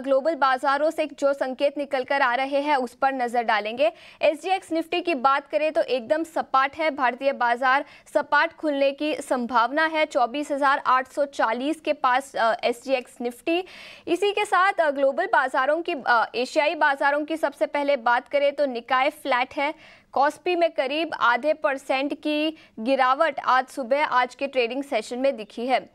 global बाजारों से जो संकेत निकल कर आ रहे हैं उस पर नजर डालेंगे एसडीएक्स निफ्टी की बात करें तो एकदम सपाट है भारतीय बाजार सपाट खुलने की संभावना है 24,840 के पास एसडीएक्स निफ्टी इसी के साथ ग्लोबल बाजारों की एशियाई बाजारों की सबसे पहले बात करें तो निकाय फ्लैट है कॉस्पी में करीब आधे परसेंट की गिरावट आज सुबह आज के ट्रेडिंग सेशन में दिखी है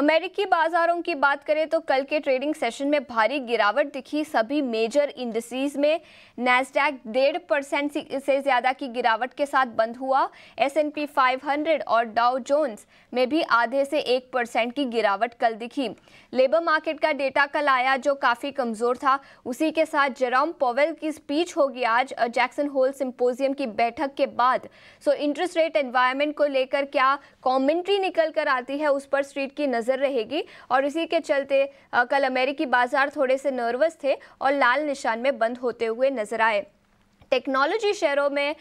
अमेरिकी बाजारों की बात करें तो कल के ट्रेडिंग सेशन में भारी गिरावट दिखी सभी मेजर इंडस्ट्रीज में नैसडैक डेढ़ परसेंट से ज़्यादा की गिरावट के साथ बंद हुआ S and P five hundred और डाउ जोन्स में भी आधे से एक परसेंट की गिरावट कल दिखी लेबर मार्केट का डेटा कल आया जो काफ़ी कमज़ोर था उसी के साथ जेराम पोवेल की स्पीच होगी आज जैक्सन होल सिंपोजियम की की बैठक के बाद सो इंटरेस्ट रेट एनवायरमेंट को लेकर क्या कॉमेंट्री निकल कर आती है उस पर स्ट्रीट की नज़र रहेगी और इसी के चलते कल अमेरिकी बाजार थोड़े से नर्वस थे और लाल निशान में बंद होते हुए नजर आए टेक्नोलॉजी शेयरों में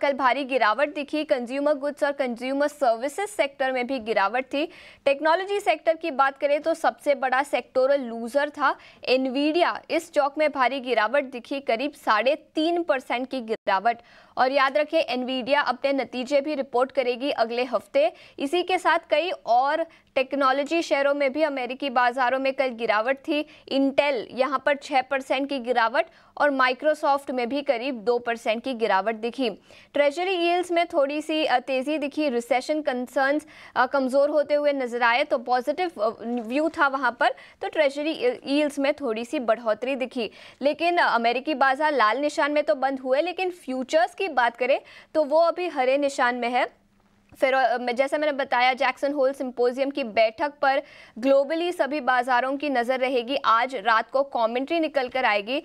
कल भारी गिरावट दिखी कंज्यूमर गुड्स और कंज्यूमर सर्विसेज सेक्टर में भी गिरावट थी टेक्नोलॉजी सेक्टर की बात करें तो सबसे बड़ा सेक्टोरल लूजर था एनवीडिया इस स्टॉक में भारी गिरावट दिखी करीब साढ़े तीन परसेंट की गिरावट और याद रखें एनवीडिया अपने नतीजे भी रिपोर्ट करेगी अगले हफ्ते इसी के साथ कई और टेक्नोलॉजी शेयरों में भी अमेरिकी बाजारों में कल गिरावट थी इंटेल यहाँ पर छः परसेंट की गिरावट और माइक्रोसॉफ्ट में भी करीब दो परसेंट की गिरावट दिखी ट्रेजरी यील्ड्स में थोड़ी सी तेज़ी दिखी रिसेशन कंसर्न्स कमज़ोर होते हुए नजर आए तो पॉजिटिव व्यू था वहां पर तो ट्रेजरी यील्ड्स में थोड़ी सी बढ़ोतरी दिखी लेकिन अमेरिकी बाजार लाल निशान में तो बंद हुए लेकिन फ्यूचर्स की बात करें तो वो अभी हरे निशान में है फिर जैसा मैंने बताया जैक्सन होल सिंपोजियम की बैठक पर ग्लोबली सभी बाज़ारों की नज़र रहेगी आज रात को कमेंट्री निकल कर आएगी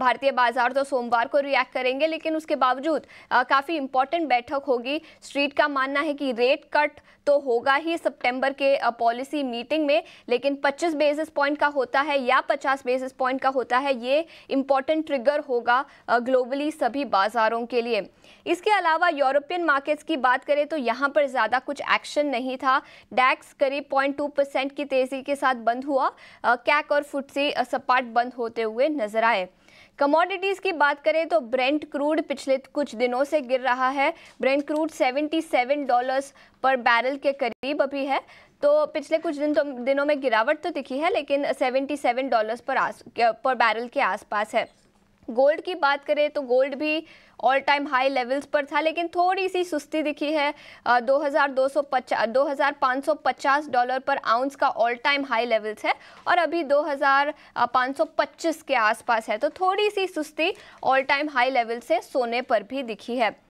भारतीय बाज़ार तो सोमवार को रिएक्ट करेंगे लेकिन उसके बावजूद काफ़ी इंपॉर्टेंट बैठक होगी स्ट्रीट का मानना है कि रेट कट तो होगा ही सितंबर के पॉलिसी मीटिंग में लेकिन 25 बेसिस पॉइंट का होता है या 50 बेसिस पॉइंट का होता है ये इम्पॉर्टेंट ट्रिगर होगा ग्लोबली सभी बाज़ारों के लिए इसके अलावा यूरोपियन मार्केट्स की बात करें तो यहाँ यहाँ पर ज़्यादा कुछ एक्शन नहीं था डैक्स करीब पॉइंट परसेंट की तेज़ी के साथ बंद हुआ कैक और फुटसी सपाट बंद होते हुए नजर आए कमोडिटीज़ की बात करें तो ब्रेंट क्रूड पिछले कुछ दिनों से गिर रहा है ब्रेंट क्रूड 77 डॉलर्स पर बैरल के करीब अभी है तो पिछले कुछ दिन तो दिनों में गिरावट तो दिखी है लेकिन 77 डॉलर्स पर आस पर बैरल के आसपास है गोल्ड की बात करें तो गोल्ड भी ऑल टाइम हाई लेवल्स पर था लेकिन थोड़ी सी सुस्ती दिखी है दो हज़ार दो सौ पचास दो हज़ार पाँच सौ पचास डॉलर पर आउंस का ऑल टाइम हाई लेवल्स है और अभी दो हज़ार पाँच सौ पच्चीस के आसपास है तो थोड़ी सी सुस्ती ऑल टाइम हाई लेवल से सोने पर भी दिखी है